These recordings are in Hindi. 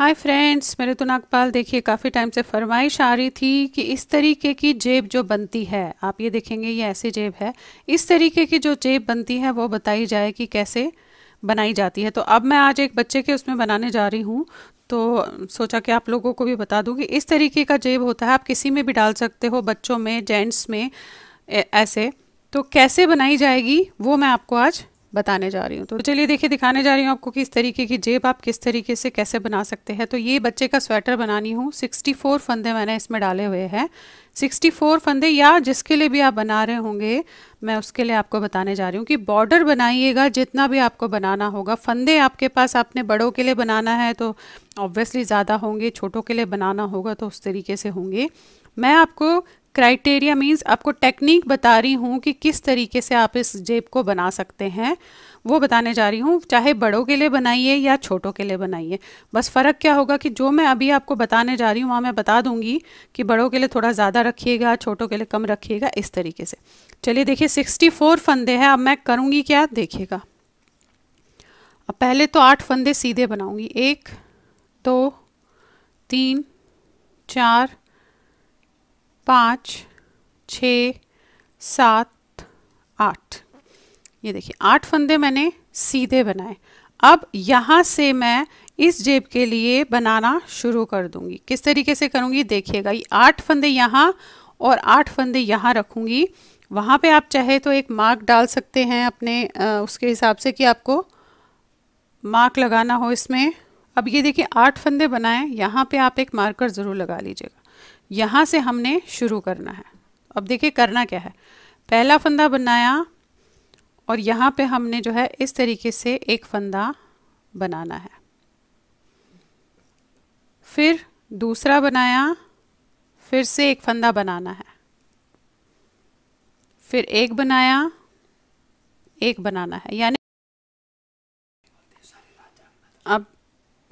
हाय फ्रेंड्स मेरे तो नागपाल देखिए काफ़ी टाइम से फरमाइश आ रही थी कि इस तरीके की जेब जो बनती है आप ये देखेंगे ये ऐसी जेब है इस तरीके की जो जेब बनती है वो बताई जाए कि कैसे बनाई जाती है तो अब मैं आज एक बच्चे के उसमें बनाने जा रही हूँ तो सोचा कि आप लोगों को भी बता दूँ कि इस तरीके का जेब होता है आप किसी में भी डाल सकते हो बच्चों में जेंट्स में ऐसे तो कैसे बनाई जाएगी वो मैं आपको आज बताने जा रही हूँ तो चलिए देखिए दिखाने जा रही हूँ आपको कि इस तरीके की जेब आप किस तरीके से कैसे बना सकते हैं तो ये बच्चे का स्वेटर बनानी हूँ 64 फंदे मैंने इसमें डाले हुए हैं 64 फंदे या जिसके लिए भी आप बना रहे होंगे मैं उसके लिए आपको बताने जा रही हूँ कि बॉर्डर बनाइएगा जितना भी आपको बनाना होगा फंदे आपके पास आपने बड़ों के लिए बनाना है तो ऑब्वियसली ज़्यादा होंगे छोटों के लिए बनाना होगा तो उस तरीके से होंगे मैं आपको क्राइटेरिया मीन्स आपको टेक्निक बता रही हूँ कि किस तरीके से आप इस जेब को बना सकते हैं वो बताने जा रही हूँ चाहे बड़ों के लिए बनाइए या छोटों के लिए बनाइए बस फ़र्क क्या होगा कि जो मैं अभी आपको बताने जा रही हूँ वहाँ मैं बता दूँगी कि बड़ों के लिए थोड़ा ज़्यादा रखिएगा छोटों के लिए कम रखिएगा इस तरीके से चलिए देखिए सिक्सटी फोर फंदे हैं अब मैं करूँगी क्या देखिएगा अब पहले तो आठ फंदे सीधे बनाऊँगी एक दो तीन चार पाँच छ सात आठ ये देखिए आठ फंदे मैंने सीधे बनाए अब यहाँ से मैं इस जेब के लिए बनाना शुरू कर दूंगी किस तरीके से करूँगी देखिएगा ये आठ फंदे यहाँ और आठ फंदे यहाँ रखूँगी वहाँ पे आप चाहे तो एक मार्क डाल सकते हैं अपने आ, उसके हिसाब से कि आपको मार्क लगाना हो इसमें अब ये देखिए आठ फंदे बनाएं यहाँ पे आप एक मार्कर ज़रूर लगा लीजिएगा यहाँ से हमने शुरू करना है अब देखिए करना क्या है पहला फंदा बनाया और यहाँ पे हमने जो है इस तरीके से एक फंदा बनाना है फिर दूसरा बनाया फिर से एक फंदा बनाना है फिर एक बनाया एक बनाना है यानी अब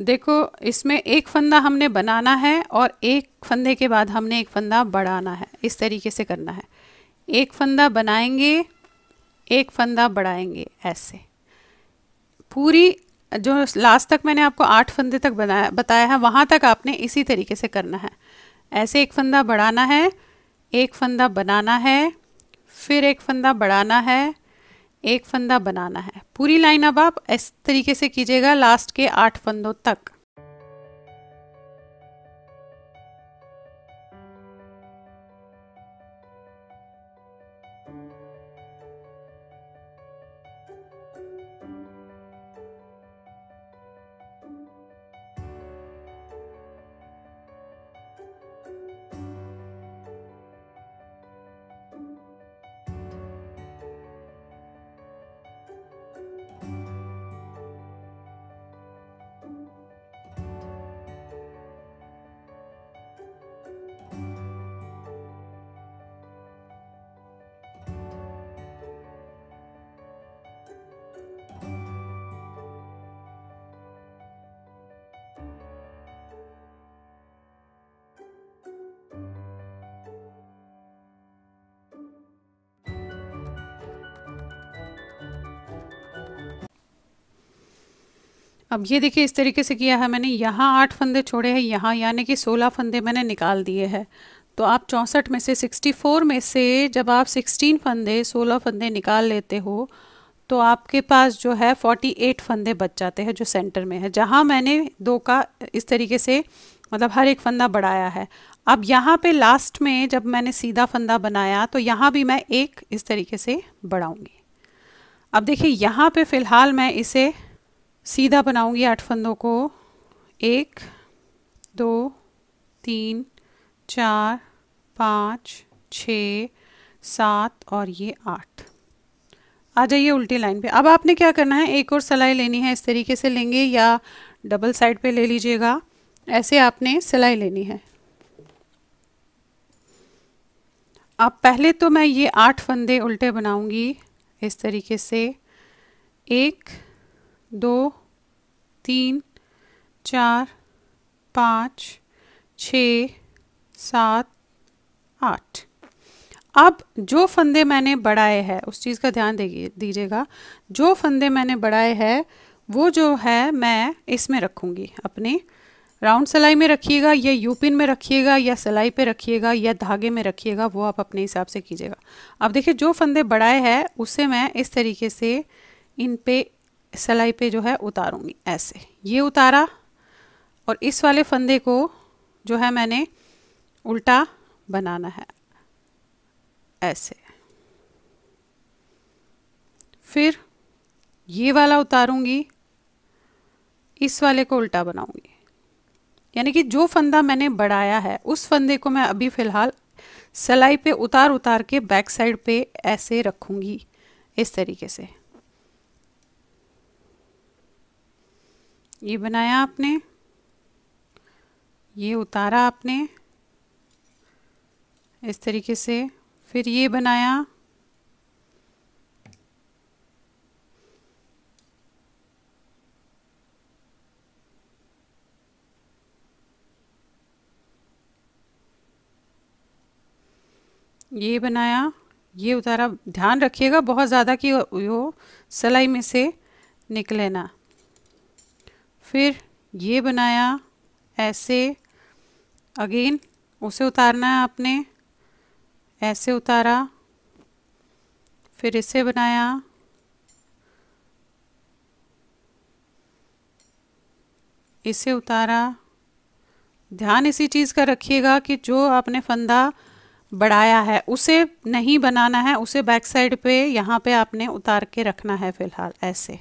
देखो इसमें एक फंदा हमने बनाना है और एक फंदे के बाद हमने एक फंदा बढ़ाना है इस तरीके से करना है एक फंदा बनाएंगे एक फंदा बढ़ाएंगे ऐसे पूरी जो लास्ट तक मैंने आपको आठ फंदे तक बनाया बताया है वहाँ तक आपने इसी तरीके से करना है ऐसे एक फंदा बढ़ाना है एक फंदा बनाना है फिर एक फंदा बढ़ाना है एक फंदा बनाना है पूरी लाइन अब आप इस तरीके से कीजिएगा लास्ट के आठ फंदों तक अब ये देखिए इस तरीके से किया है मैंने यहाँ आठ फंदे छोड़े हैं यहाँ यानी कि सोलह फंदे मैंने निकाल दिए हैं तो आप चौंसठ में से सिक्सटी फोर में से जब आप सिक्सटीन फंदे सोलह फंदे निकाल लेते हो तो आपके पास जो है फोर्टी एट फंदे बच जाते हैं जो सेंटर में है जहाँ मैंने दो का इस तरीके से मतलब हर एक फंदा बढ़ाया है अब यहाँ पे लास्ट में जब मैंने सीधा फंदा बनाया तो यहाँ भी मैं एक इस तरीके से बढ़ाऊँगी अब देखिए यहाँ पे फ़िलहाल मैं इसे सीधा बनाऊंगी आठ फंदों को एक दो तीन चार पाँच छ सात और ये आठ आ जाइए उल्टी लाइन पे अब आपने क्या करना है एक और सिलाई लेनी है इस तरीके से लेंगे या डबल साइड पे ले लीजिएगा ऐसे आपने सिलाई लेनी है अब पहले तो मैं ये आठ फंदे उल्टे बनाऊंगी इस तरीके से एक दो तीन चार पाँच छ सात आठ अब जो फंदे मैंने बढ़ाए हैं उस चीज़ का ध्यान दीजिएगा जो फंदे मैंने बढ़ाए हैं वो जो है मैं इसमें रखूँगी अपने राउंड सिलाई में रखिएगा या यूपिन में रखिएगा या सिलाई पे रखिएगा या धागे में रखिएगा वो आप अपने हिसाब से कीजिएगा अब देखिए जो फंदे बढ़ाए हैं उसे मैं इस तरीके से इन पे सिलाई पे जो है उतारूंगी ऐसे ये उतारा और इस वाले फंदे को जो है मैंने उल्टा बनाना है ऐसे फिर ये वाला उतारूंगी इस वाले को उल्टा बनाऊंगी यानी कि जो फंदा मैंने बढ़ाया है उस फंदे को मैं अभी फ़िलहाल सिलाई पे उतार उतार के बैक साइड पे ऐसे रखूंगी इस तरीके से ये बनाया आपने ये उतारा आपने इस तरीके से फिर ये बनाया ये बनाया ये उतारा ध्यान रखिएगा बहुत ज़्यादा कि वो सलाई में से निकले ना फिर ये बनाया ऐसे अगेन उसे उतारना है आपने ऐसे उतारा फिर इसे बनाया इसे उतारा ध्यान इसी चीज़ का रखिएगा कि जो आपने फंदा बढ़ाया है उसे नहीं बनाना है उसे बैक साइड पे यहाँ पे आपने उतार के रखना है फ़िलहाल ऐसे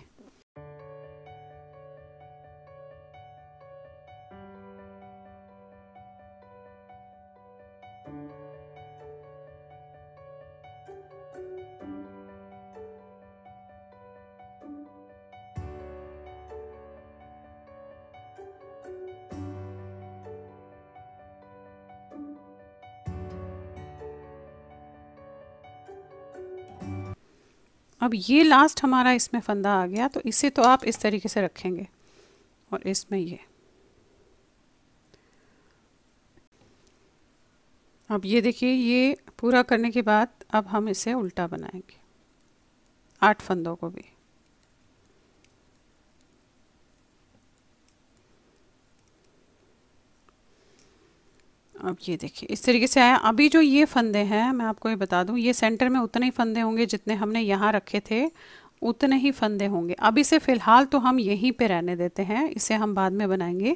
अब ये लास्ट हमारा इसमें फंदा आ गया तो इसे तो आप इस तरीके से रखेंगे और इसमें ये अब ये देखिए ये पूरा करने के बाद अब हम इसे उल्टा बनाएंगे आठ फंदों को भी अब ये देखिए इस तरीके से आया अभी जो ये फंदे हैं मैं आपको ये बता दूँ ये सेंटर में उतने ही फंदे होंगे जितने हमने यहाँ रखे थे उतने ही फंदे होंगे अब इसे फ़िलहाल तो हम यहीं पे रहने देते हैं इसे हम बाद में बनाएंगे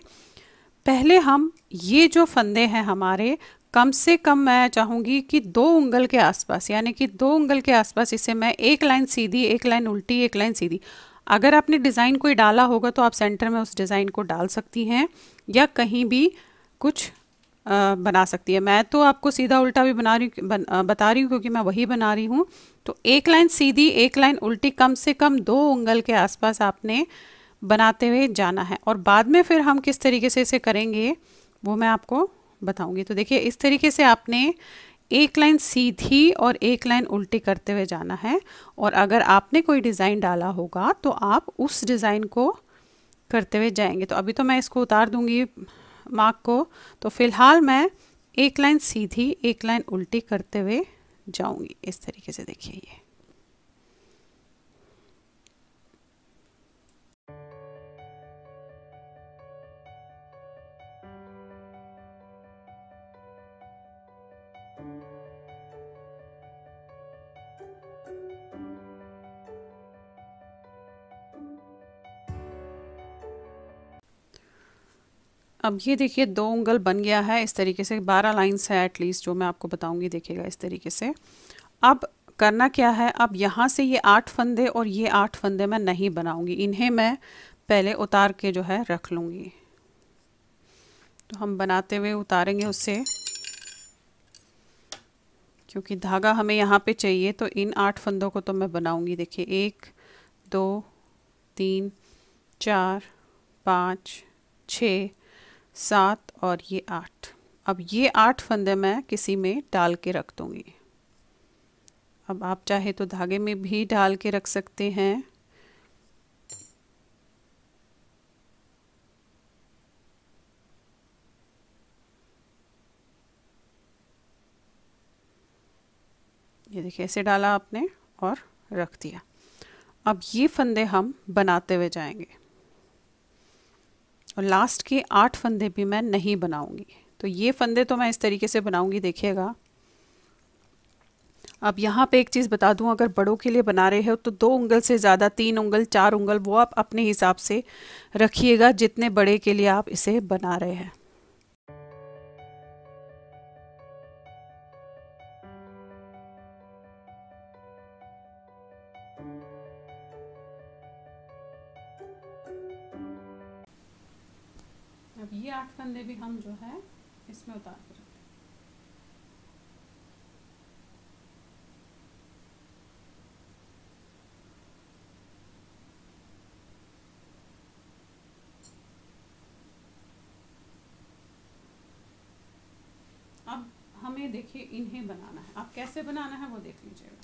पहले हम ये जो फंदे हैं हमारे कम से कम मैं चाहूँगी कि दो उंगल के आसपास यानी कि दो उंगल के आसपास इसे मैं एक लाइन सीधी एक लाइन उल्टी एक लाइन सीधी अगर आपने डिज़ाइन कोई डाला होगा तो आप सेंटर में उस डिज़ाइन को डाल सकती हैं या कहीं भी कुछ बना सकती है मैं तो आपको सीधा उल्टा भी बना रही बन, बता रही हूँ क्योंकि मैं वही बना रही हूँ तो एक लाइन सीधी एक लाइन उल्टी कम से कम दो उंगल के आसपास आपने बनाते हुए जाना है और बाद में फिर हम किस तरीके से इसे करेंगे वो मैं आपको बताऊंगी तो देखिए इस तरीके से आपने एक लाइन सीधी और एक लाइन उल्टी करते हुए जाना है और अगर आपने कोई डिज़ाइन डाला होगा तो आप उस डिज़ाइन को करते हुए जाएंगे तो अभी तो मैं इसको उतार दूंगी मार्क को तो फिलहाल मैं एक लाइन सीधी एक लाइन उल्टी करते हुए जाऊंगी इस तरीके से देखिए ये अब ये देखिए दो उंगल बन गया है इस तरीके से बारह लाइन्स है एटलीस्ट जो मैं आपको बताऊंगी देखिएगा इस तरीके से अब करना क्या है अब यहाँ से ये आठ फंदे और ये आठ फंदे मैं नहीं बनाऊंगी इन्हें मैं पहले उतार के जो है रख लूँगी तो हम बनाते हुए उतारेंगे उससे क्योंकि धागा हमें यहाँ पे चाहिए तो इन आठ फंदों को तो मैं बनाऊँगी देखिए एक दो तीन चार पाँच छः सात और ये आठ अब ये आठ फंदे मैं किसी में डाल के रख दूँगी अब आप चाहे तो धागे में भी डाल के रख सकते हैं ये देखिए ऐसे डाला आपने और रख दिया अब ये फंदे हम बनाते हुए जाएंगे और लास्ट के आठ फंदे भी मैं नहीं बनाऊंगी तो ये फंदे तो मैं इस तरीके से बनाऊंगी देखिएगा अब यहाँ पे एक चीज़ बता दूँ अगर बड़ों के लिए बना रहे हो तो दो उंगल से ज़्यादा तीन उंगल चार उंगल वो आप अपने हिसाब से रखिएगा जितने बड़े के लिए आप इसे बना रहे हैं आठ फंदे भी हम जो है इसमें उतार के रखते हैं अब हमें देखिए इन्हें बनाना है आप कैसे बनाना है वो देख लीजिएगा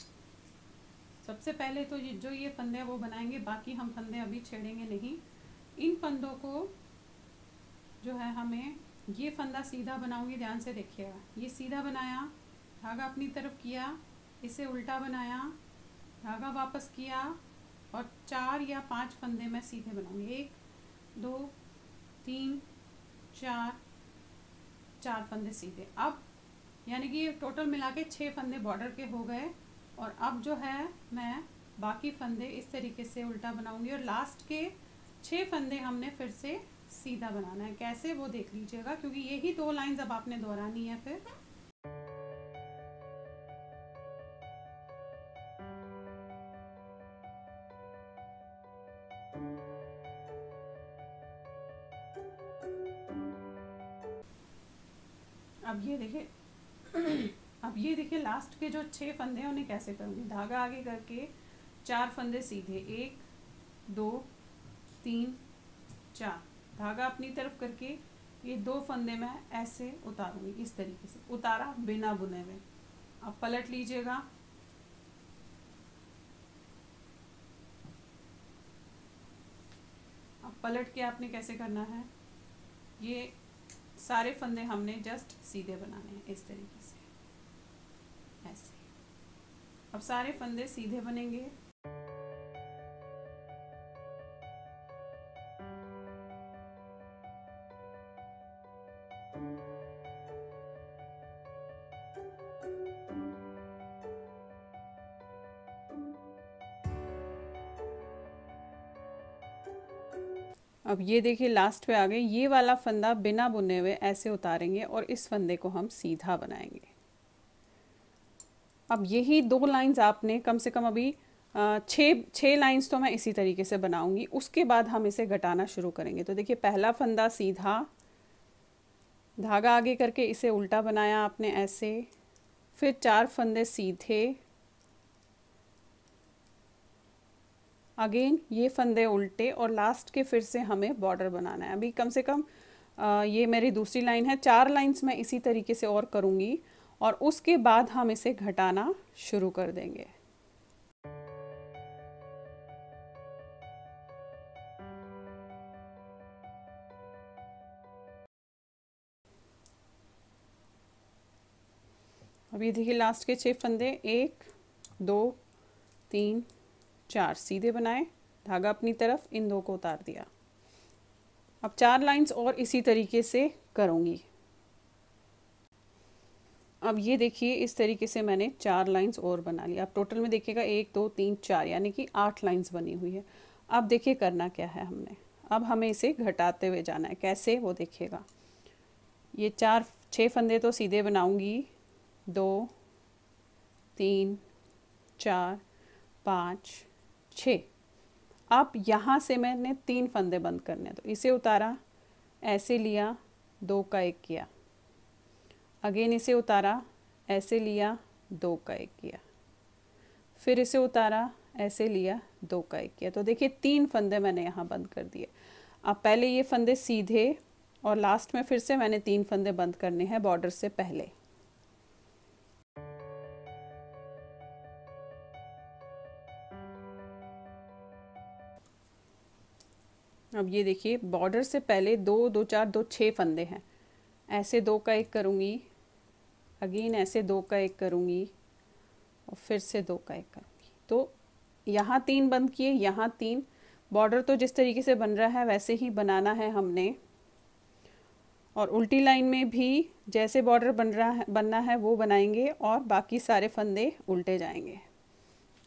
सबसे पहले तो ये जो ये फंदे वो बनाएंगे बाकी हम फंदे अभी छेड़ेंगे नहीं इन फंदों को जो है हमें ये फंदा सीधा बनाऊंगी ध्यान से देखिएगा ये सीधा बनाया धागा अपनी तरफ किया इसे उल्टा बनाया धागा वापस किया और चार या पांच फंदे मैं सीधे बनाऊंगी एक दो तीन चार चार फंदे सीधे अब यानी कि टोटल मिला के छः फंदे बॉर्डर के हो गए और अब जो है मैं बाकी फंदे इस तरीके से उल्टा बनाऊंगी और लास्ट के छः फंदे हमने फिर से सीधा बनाना है कैसे वो देख लीजिएगा क्योंकि यही दो लाइंस अब आपने दोहरानी है फिर अब ये देखिए अब ये देखिए लास्ट के जो छह फंदे हैं उन्हें कैसे करूंगी धागा आगे करके चार फंदे सीधे एक दो तीन चार धागा अपनी तरफ करके ये दो फंदे मैं ऐसे उतारूंगी इस तरीके से उतारा बिना बुने हुए अब पलट लीजिएगा अब पलट के आपने कैसे करना है ये सारे फंदे हमने जस्ट सीधे बनाने हैं इस तरीके से ऐसे अब सारे फंदे सीधे बनेंगे अब ये देखिए लास्ट पे आ गए ये वाला फंदा बिना बुने हुए ऐसे उतारेंगे और इस फंदे को हम सीधा बनाएंगे अब यही दो लाइंस आपने कम से कम अभी छः छः लाइंस तो मैं इसी तरीके से बनाऊंगी उसके बाद हम इसे घटाना शुरू करेंगे तो देखिए पहला फंदा सीधा धागा आगे करके इसे उल्टा बनाया आपने ऐसे फिर चार फंदे सीधे अगेन ये फंदे उल्टे और लास्ट के फिर से हमें बॉर्डर बनाना है अभी कम से कम आ, ये मेरी दूसरी लाइन है चार लाइंस मैं इसी तरीके से और करूँगी और उसके बाद हम इसे घटाना शुरू कर देंगे अभी देखिए लास्ट के छह फंदे एक दो तीन चार सीधे बनाए धागा अपनी तरफ इन दो को उतार दिया अब चार लाइंस और इसी तरीके से करूँगी अब ये देखिए इस तरीके से मैंने चार लाइंस और बना ली अब टोटल में देखिएगा एक दो तीन चार यानी कि आठ लाइंस बनी हुई है अब देखिए करना क्या है हमने अब हमें इसे घटाते हुए जाना है कैसे वो देखिएगा ये चार छः फंदे तो सीधे बनाऊंगी दो तीन चार पाँच छः अब यहाँ से मैंने तीन फंदे बंद करने तो इसे उतारा ऐसे लिया दो का एक किया अगेन इसे उतारा ऐसे लिया दो का एक किया फिर इसे उतारा ऐसे लिया दो का एक किया तो देखिए तीन फंदे मैंने यहाँ बंद कर दिए अब पहले ये फंदे सीधे और लास्ट में फिर से मैंने तीन फंदे बंद करने हैं बॉर्डर से पहले अब ये देखिए बॉर्डर से पहले दो दो चार दो छः फंदे हैं ऐसे दो का एक करूँगी अगेन ऐसे दो का एक करूँगी और फिर से दो का एक करूँगी तो यहाँ तीन बंद किए यहाँ तीन बॉर्डर तो जिस तरीके से बन रहा है वैसे ही बनाना है हमने और उल्टी लाइन में भी जैसे बॉर्डर बन रहा है बनना है वो बनाएंगे और बाकी सारे फंदे उल्टे जाएंगे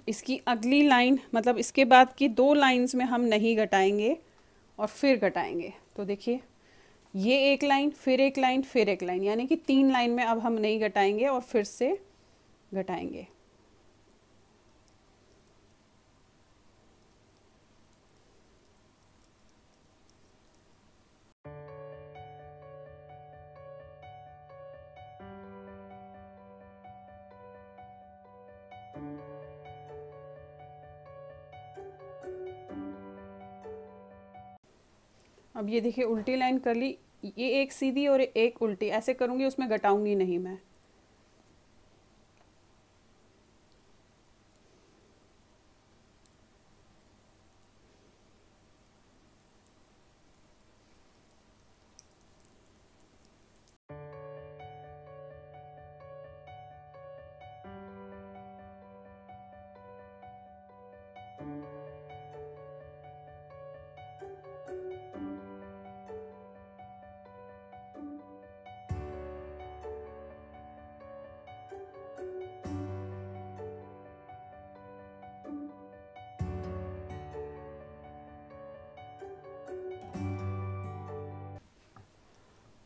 इसकी अगली लाइन मतलब इसके बाद की दो लाइंस में हम नहीं घटाएंगे और फिर घटाएंगे तो देखिए ये एक लाइन फिर एक लाइन फिर एक लाइन यानी कि तीन लाइन में अब हम नहीं घटाएंगे और फिर से घटाएंगे अब ये देखिए उल्टी लाइन कर ली ये एक सीधी और एक उल्टी ऐसे करूँगी उसमें घटाऊँगी नहीं मैं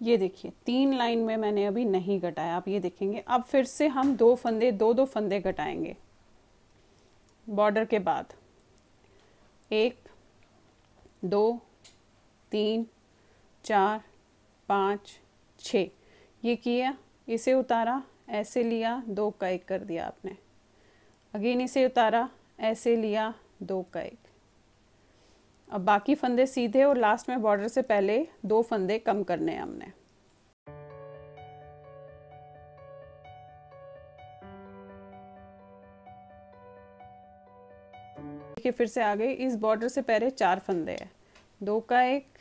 ये देखिए तीन लाइन में मैंने अभी नहीं घटाया आप ये देखेंगे अब फिर से हम दो फंदे दो दो फंदे घटाएंगे बॉर्डर के बाद एक दो तीन चार पाँच छ ये किया इसे उतारा ऐसे लिया दो का एक कर दिया आपने अगेन इसे उतारा ऐसे लिया दो का एक अब बाकी फंदे सीधे और लास्ट में बॉर्डर से पहले दो फंदे कम करने हैं हमने देखिए फिर से आ गई इस बॉर्डर से पहले चार फंदे हैं दो का एक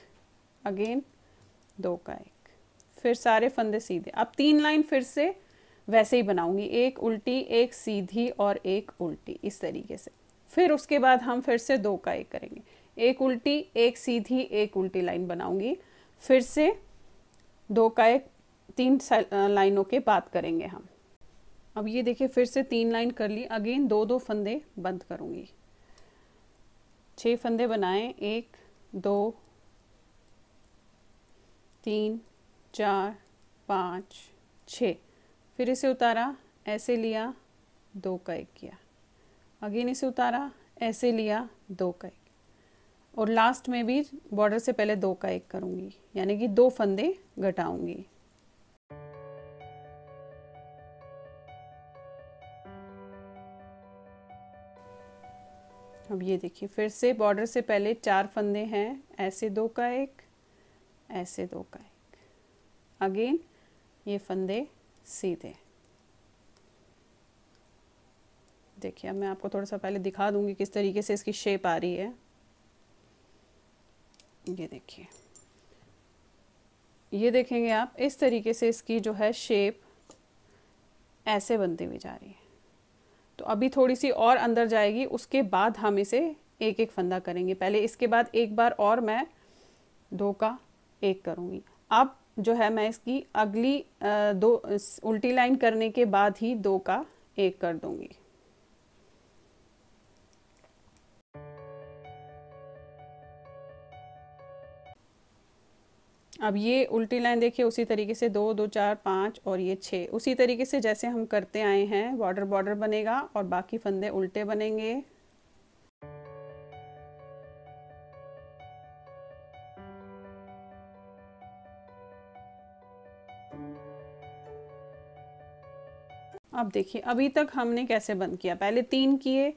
अगेन दो का एक फिर सारे फंदे सीधे अब तीन लाइन फिर से वैसे ही बनाऊंगी एक उल्टी एक सीधी और एक उल्टी इस तरीके से फिर उसके बाद हम फिर से दो का एक करेंगे एक उल्टी एक सीधी एक उल्टी लाइन बनाऊंगी फिर से दो का एक तीन लाइनों के बाद करेंगे हम अब ये देखिए फिर से तीन लाइन कर ली अगेन दो दो फंदे बंद करूंगी छः फंदे बनाएं एक दो तीन चार पाँच छ फिर इसे उतारा ऐसे लिया दो का एक किया अगेन इसे उतारा ऐसे लिया दो का एक और लास्ट में भी बॉर्डर से पहले दो का एक करूँगी यानी कि दो फंदे घटाऊँगी अब ये देखिए फिर से बॉर्डर से पहले चार फंदे हैं ऐसे दो का एक ऐसे दो का एक अगेन ये फंदे सीधे देखिए अब मैं आपको थोड़ा सा पहले दिखा दूंगी किस तरीके से इसकी शेप आ रही है ये देखिए ये देखेंगे आप इस तरीके से इसकी जो है शेप ऐसे बनती हुई जा रही है तो अभी थोड़ी सी और अंदर जाएगी उसके बाद हम इसे एक एक फंदा करेंगे पहले इसके बाद एक बार और मैं दो का एक करूँगी अब जो है मैं इसकी अगली दो उल्टी लाइन करने के बाद ही दो का एक कर दूँगी अब ये उल्टी लाइन देखिए उसी तरीके से दो दो चार पाँच और ये छः उसी तरीके से जैसे हम करते आए हैं बॉर्डर बॉर्डर बनेगा और बाकी फंदे उल्टे बनेंगे अब देखिए अभी तक हमने कैसे बंद किया पहले तीन किए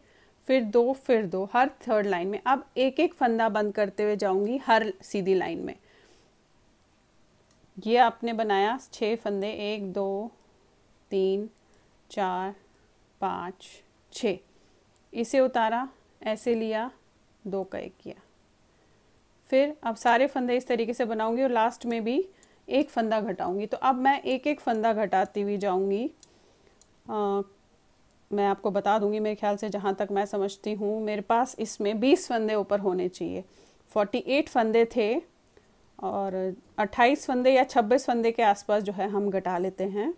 फिर दो फिर दो हर थर्ड लाइन में अब एक एक फंदा बंद करते हुए जाऊंगी हर सीधी लाइन में ये आपने बनाया छः फंदे एक दो तीन चार पाँच छ इसे उतारा ऐसे लिया दो का एक किया फिर अब सारे फंदे इस तरीके से बनाऊंगी और लास्ट में भी एक फंदा घटाऊंगी तो अब मैं एक एक फंदा घटाती हुई जाऊंगी मैं आपको बता दूंगी मेरे ख्याल से जहाँ तक मैं समझती हूँ मेरे पास इसमें बीस फंदे ऊपर होने चाहिए फोर्टी एट फंदे थे और 28 फंदे या 26 फंदे के आसपास जो है हम घटा लेते हैं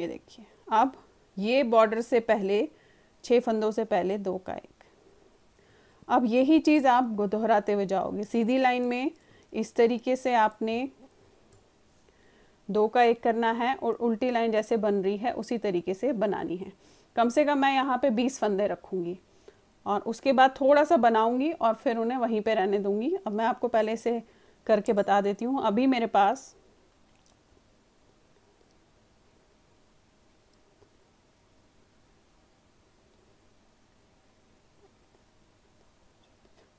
ये देखिए अब ये बॉर्डर से पहले छः फंदों से पहले दो का एक अब यही चीज़ आप दोहराते हुए जाओगे सीधी लाइन में इस तरीके से आपने दो का एक करना है और उल्टी लाइन जैसे बन रही है उसी तरीके से बनानी है कम से कम मैं यहाँ पे बीस फंदे रखूँगी और उसके बाद थोड़ा सा बनाऊंगी और फिर उन्हें वहीं पे रहने दूंगी अब मैं आपको पहले से करके बता देती हूँ अभी मेरे पास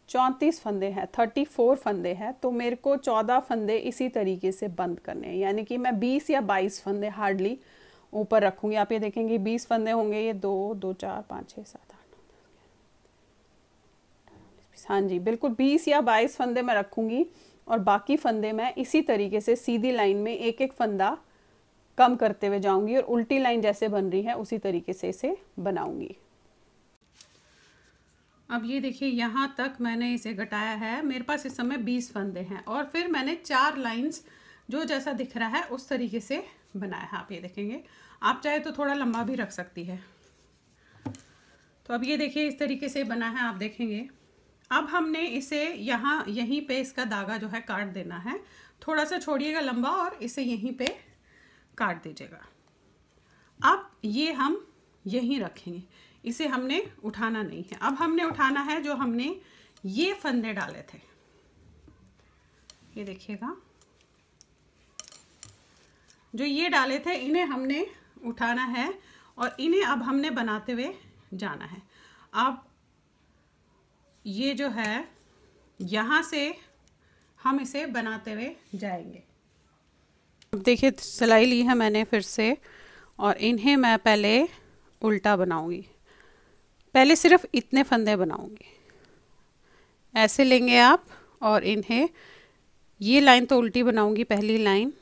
चौंतीस फंदे हैं थर्टी फोर फंदे हैं तो मेरे को चौदह फंदे इसी तरीके से बंद करने हैं यानी कि मैं बीस या बाईस फंदे हार्डली ऊपर रखूंगी आप ये देखेंगे बीस फंदे होंगे ये दो दो चार पाँच छः सात आठ हाँ जी बिल्कुल बीस या बाईस फंदे मैं रखूँगी और बाकी फंदे मैं इसी तरीके से सीधी लाइन में एक एक फंदा कम करते हुए जाऊंगी और उल्टी लाइन जैसे बन रही है उसी तरीके से इसे बनाऊंगी अब ये देखिए यहाँ तक मैंने इसे घटाया है मेरे पास इस समय बीस फंदे हैं और फिर मैंने चार लाइंस जो जैसा दिख रहा है उस तरीके से बनाया है आप ये देखेंगे आप चाहे तो थोड़ा लंबा भी रख सकती है तो अब ये देखिए इस तरीके से बना है आप देखेंगे अब हमने इसे यहाँ यहीं पे इसका धागा जो है काट देना है थोड़ा सा छोड़िएगा लंबा और इसे यहीं पे काट दीजिएगा अब ये हम यहीं रखेंगे इसे हमने उठाना नहीं है अब हमने उठाना है जो हमने ये फंदे डाले थे ये देखिएगा जो ये डाले थे इन्हें हमने उठाना है और इन्हें अब हमने बनाते हुए जाना है आप ये जो है यहाँ से हम इसे बनाते हुए जाएंगे देखिए सिलाई ली है मैंने फिर से और इन्हें मैं पहले उल्टा बनाऊंगी पहले सिर्फ इतने फंदे बनाऊंगी ऐसे लेंगे आप और इन्हें ये लाइन तो उल्टी बनाऊंगी पहली लाइन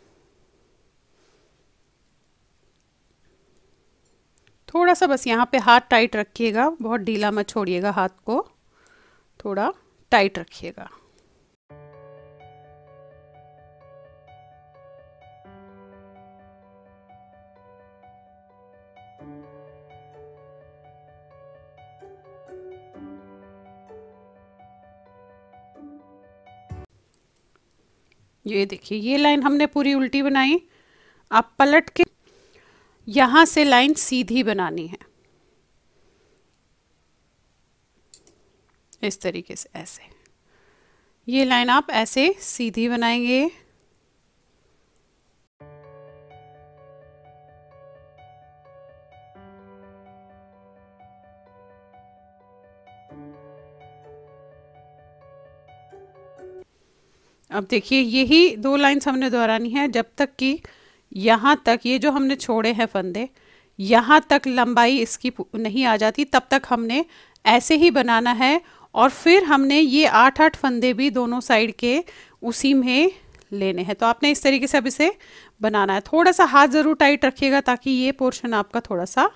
थोड़ा सा बस यहाँ पे हाथ टाइट रखिएगा बहुत ढीला मत छोड़िएगा हाथ को थोड़ा टाइट रखिएगा ये देखिए ये लाइन हमने पूरी उल्टी बनाई आप पलट के यहाँ से लाइन सीधी बनानी है इस तरीके से ऐसे ये लाइन आप ऐसे सीधी बनाएंगे अब देखिए यही दो लाइन्स हमने दोहरानी है जब तक कि यहाँ तक ये जो हमने छोड़े हैं फंदे यहाँ तक लंबाई इसकी नहीं आ जाती तब तक हमने ऐसे ही बनाना है और फिर हमने ये आठ आठ फंदे भी दोनों साइड के उसी में लेने हैं तो आपने इस तरीके से अब इसे बनाना है थोड़ा सा हाथ ज़रूर टाइट रखिएगा ताकि ये पोर्शन आपका थोड़ा सा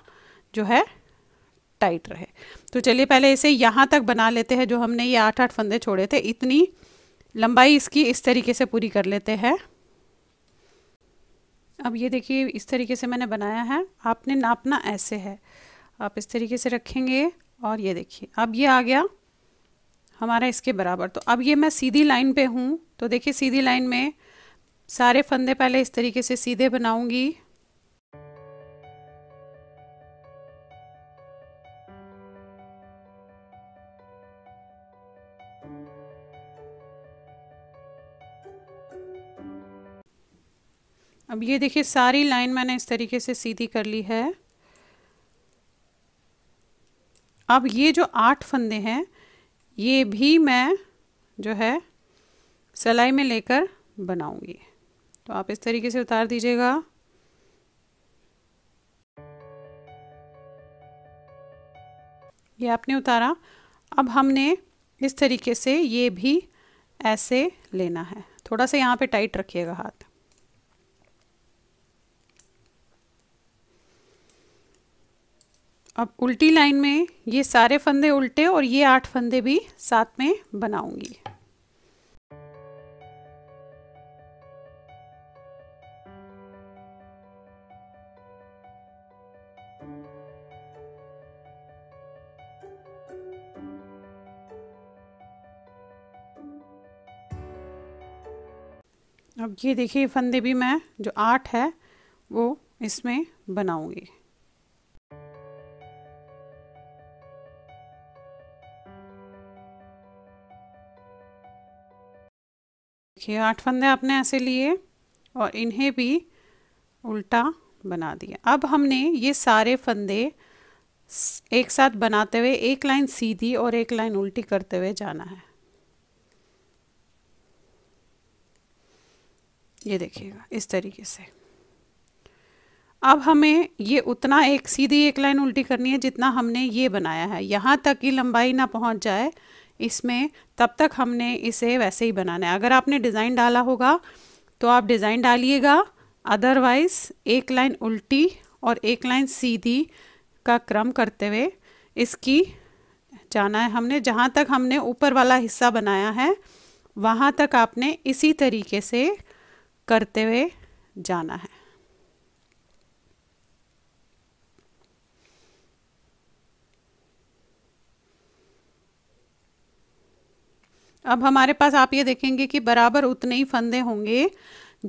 जो है टाइट रहे तो चलिए पहले इसे यहाँ तक बना लेते हैं जो हमने ये आठ आठ फंदे छोड़े थे इतनी लंबाई इसकी इस तरीके से पूरी कर लेते हैं अब ये देखिए इस तरीके से मैंने बनाया है आपने नापना ऐसे है आप इस तरीके से रखेंगे और ये देखिए अब ये आ गया हमारा इसके बराबर तो अब ये मैं सीधी लाइन पे हूँ तो देखिए सीधी लाइन में सारे फंदे पहले इस तरीके से सीधे बनाऊंगी अब ये देखिए सारी लाइन मैंने इस तरीके से सीधी कर ली है अब ये जो आठ फंदे हैं ये भी मैं जो है सलाई में लेकर बनाऊंगी तो आप इस तरीके से उतार दीजिएगा ये आपने उतारा अब हमने इस तरीके से ये भी ऐसे लेना है थोड़ा सा यहाँ पे टाइट रखिएगा हाथ अब उल्टी लाइन में ये सारे फंदे उल्टे और ये आठ फंदे भी साथ में बनाऊंगी अब ये देखिए फंदे भी मैं जो आठ है वो इसमें बनाऊंगी देखिए आठ फंदे आपने ऐसे लिए और इन्हें भी उल्टा बना दिया अब हमने ये सारे फंदे एक साथ बनाते हुए एक लाइन सीधी और एक लाइन उल्टी करते हुए जाना है ये देखिएगा इस तरीके से अब हमें ये उतना एक सीधी एक लाइन उल्टी करनी है जितना हमने ये बनाया है यहाँ तक की लंबाई ना पहुँच जाए इसमें तब तक हमने इसे वैसे ही बनाना है अगर आपने डिज़ाइन डाला होगा तो आप डिज़ाइन डालिएगा अदरवाइज़ एक लाइन उल्टी और एक लाइन सीधी का क्रम करते हुए इसकी जाना है हमने जहाँ तक हमने ऊपर वाला हिस्सा बनाया है वहाँ तक आपने इसी तरीके से करते हुए जाना है अब हमारे पास आप ये देखेंगे कि बराबर उतने ही फंदे होंगे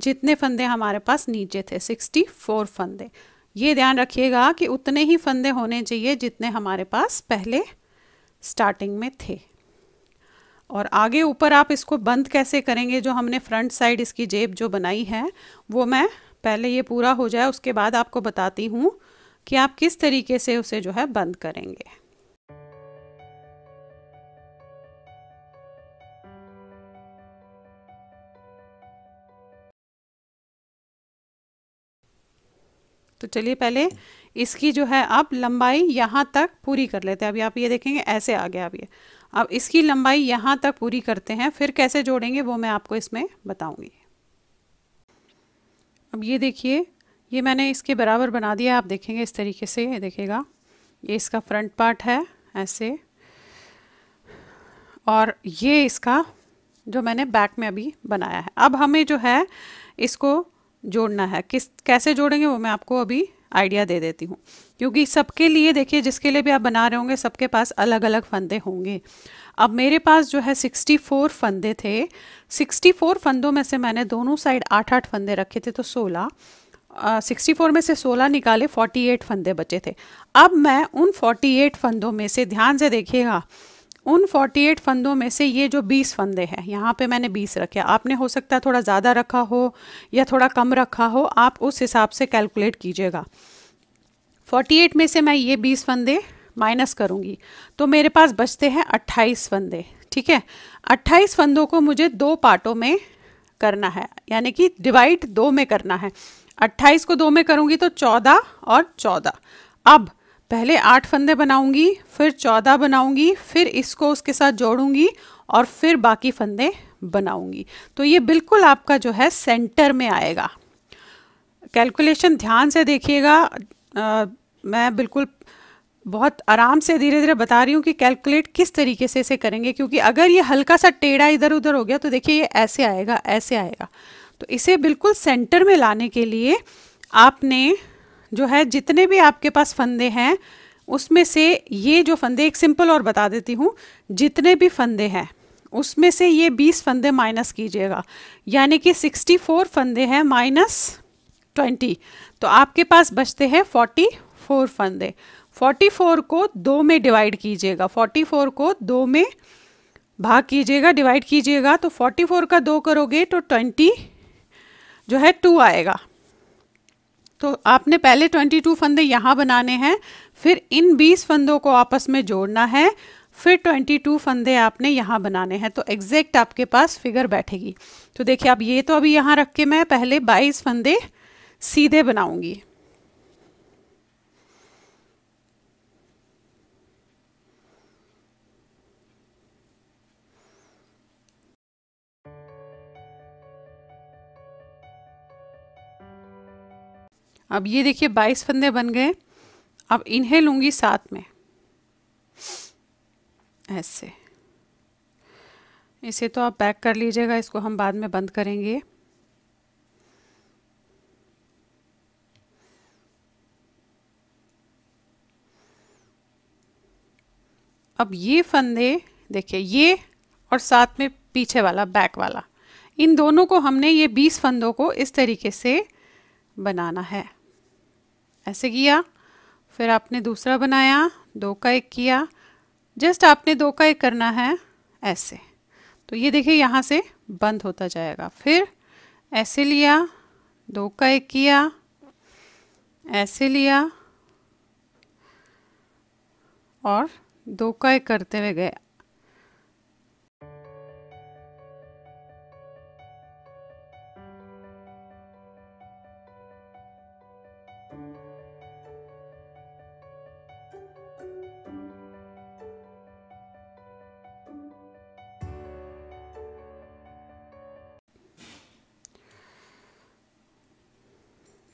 जितने फंदे हमारे पास नीचे थे 64 फंदे ये ध्यान रखिएगा कि उतने ही फंदे होने चाहिए जितने हमारे पास पहले स्टार्टिंग में थे और आगे ऊपर आप इसको बंद कैसे करेंगे जो हमने फ्रंट साइड इसकी जेब जो बनाई है वो मैं पहले ये पूरा हो जाए उसके बाद आपको बताती हूँ कि आप किस तरीके से उसे जो है बंद करेंगे तो चलिए पहले इसकी जो है आप लंबाई यहाँ तक पूरी कर लेते हैं अभी आप ये देखेंगे ऐसे आ गया अभी अब इसकी लंबाई यहाँ तक पूरी करते हैं फिर कैसे जोड़ेंगे वो मैं आपको इसमें बताऊँगी अब ये देखिए ये मैंने इसके बराबर बना दिया आप देखेंगे इस तरीके से ये देखेगा ये इसका फ्रंट पार्ट है ऐसे और ये इसका जो मैंने बैक में अभी बनाया है अब हमें जो है इसको जोड़ना है किस कैसे जोड़ेंगे वो मैं आपको अभी आइडिया दे देती हूँ क्योंकि सबके लिए देखिए जिसके लिए भी आप बना रहे होंगे सबके पास अलग अलग फंदे होंगे अब मेरे पास जो है 64 फंदे थे 64 फंदों में से मैंने दोनों साइड आठ आठ फंदे रखे थे तो 16 सिक्सटी uh, फोर में से सोलह निकाले फोर्टी एट फंदे बचे थे अब मैं उन फोर्टी एट फंदों में से ध्यान से देखिएगा उन 48 फंदों में से ये जो 20 फंदे हैं यहाँ पे मैंने 20 रखे आपने हो सकता है थोड़ा ज़्यादा रखा हो या थोड़ा कम रखा हो आप उस हिसाब से कैलकुलेट कीजिएगा 48 में से मैं ये 20 फंदे माइनस करूँगी तो मेरे पास बचते हैं 28 फंदे ठीक है 28 फंदों को मुझे दो पार्टों में करना है यानी कि डिवाइड दो में करना है 28 को दो में करूँगी तो चौदह और चौदह अब पहले आठ फंदे बनाऊंगी फिर चौदह बनाऊंगी फिर इसको उसके साथ जोड़ूंगी और फिर बाकी फंदे बनाऊंगी तो ये बिल्कुल आपका जो है सेंटर में आएगा कैलकुलेशन ध्यान से देखिएगा मैं बिल्कुल बहुत आराम से धीरे धीरे बता रही हूँ कि कैलकुलेट किस तरीके से इसे करेंगे क्योंकि अगर ये हल्का सा टेढ़ा इधर उधर हो गया तो देखिए ये ऐसे आएगा ऐसे आएगा तो इसे बिल्कुल सेंटर में लाने के लिए आपने जो है जितने भी आपके पास फंदे हैं उसमें से ये जो फंदे एक सिंपल और बता देती हूँ जितने भी फंदे हैं उसमें से ये 20 फंदे माइनस कीजिएगा यानी कि 64 फंदे हैं माइनस 20 तो आपके पास बचते हैं 44 फंदे 44 को दो में डिवाइड कीजिएगा 44 को दो में भाग कीजिएगा डिवाइड कीजिएगा तो 44 का दो करोगे तो 20 जो है टू आएगा तो आपने पहले 22 फंदे यहाँ बनाने हैं फिर इन 20 फंदों को आपस में जोड़ना है फिर 22 फंदे आपने यहाँ बनाने हैं तो एग्जैक्ट आपके पास फिगर बैठेगी तो देखिए आप ये तो अभी यहाँ रख के मैं पहले 22 फंदे सीधे बनाऊंगी अब ये देखिए बाईस फंदे बन गए अब इन्हें लूँगी साथ में ऐसे इसे तो आप पैक कर लीजिएगा इसको हम बाद में बंद करेंगे अब ये फंदे देखिए ये और साथ में पीछे वाला बैक वाला इन दोनों को हमने ये 20 फंदों को इस तरीके से बनाना है ऐसे किया फिर आपने दूसरा बनाया दो का एक किया जस्ट आपने दो का एक करना है ऐसे तो ये देखिए यहाँ से बंद होता जाएगा फिर ऐसे लिया दो का एक किया ऐसे लिया और दो का एक करते हुए गए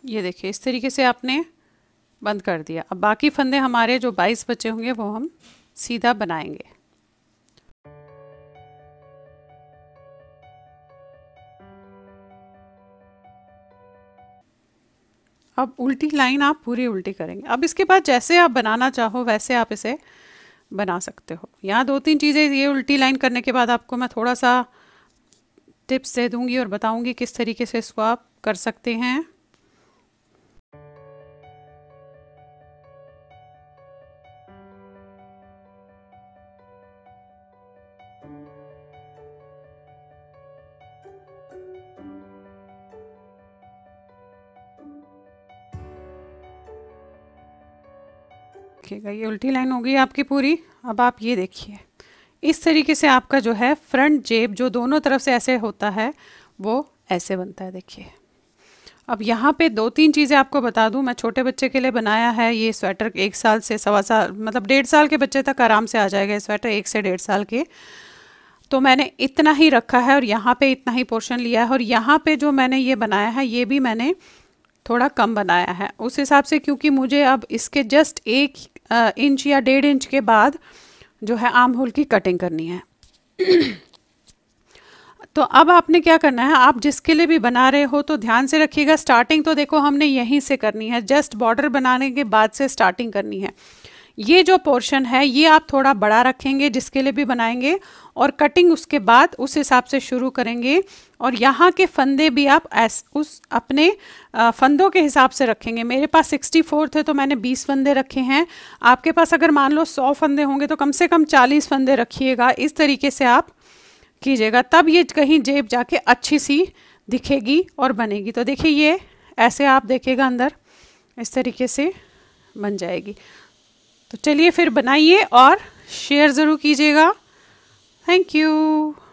ये देखिए इस तरीके से आपने बंद कर दिया अब बाकी फंदे हमारे जो 22 बचे होंगे वो हम सीधा बनाएंगे अब उल्टी लाइन आप पूरी उल्टी करेंगे अब इसके बाद जैसे आप बनाना चाहो वैसे आप इसे बना सकते हो यहाँ दो तीन चीज़ें ये उल्टी लाइन करने के बाद आपको मैं थोड़ा सा टिप्स दे दूँगी और बताऊँगी किस तरीके से इसको आप कर सकते हैं देखिएगा ये उल्टी लाइन होगी आपकी पूरी अब आप ये देखिए इस तरीके से आपका जो है फ्रंट जेब जो दोनों तरफ से ऐसे होता है वो ऐसे बनता है देखिए अब यहाँ पे दो तीन चीज़ें आपको बता दूँ मैं छोटे बच्चे के लिए बनाया है ये स्वेटर एक साल से सवा साल मतलब डेढ़ साल के बच्चे तक आराम से आ जाएगा स्वेटर एक से डेढ़ साल के तो मैंने इतना ही रखा है और यहाँ पे इतना ही पोर्शन लिया है और यहाँ पे जो मैंने ये बनाया है ये भी मैंने थोड़ा कम बनाया है उस हिसाब से क्योंकि मुझे अब इसके जस्ट एक इंच या डेढ़ इंच के बाद जो है आम होल की कटिंग करनी है तो अब आपने क्या करना है आप जिसके लिए भी बना रहे हो तो ध्यान से रखिएगा स्टार्टिंग तो देखो हमने यहीं से करनी है जस्ट बॉर्डर बनाने के बाद से स्टार्टिंग करनी है ये जो पोर्शन है ये आप थोड़ा बड़ा रखेंगे जिसके लिए भी बनाएंगे और कटिंग उसके बाद उस हिसाब से शुरू करेंगे और यहाँ के फंदे भी आप एस उस अपने फंदों के हिसाब से रखेंगे मेरे पास 64 थे तो मैंने 20 फंदे रखे हैं आपके पास अगर मान लो 100 फंदे होंगे तो कम से कम 40 फंदे रखिएगा इस तरीके से आप कीजिएगा तब ये कहीं जेब जाके अच्छी सी दिखेगी और बनेगी तो देखिए ये ऐसे आप देखिएगा अंदर इस तरीके से बन जाएगी तो चलिए फिर बनाइए और शेयर ज़रूर कीजिएगा थैंक यू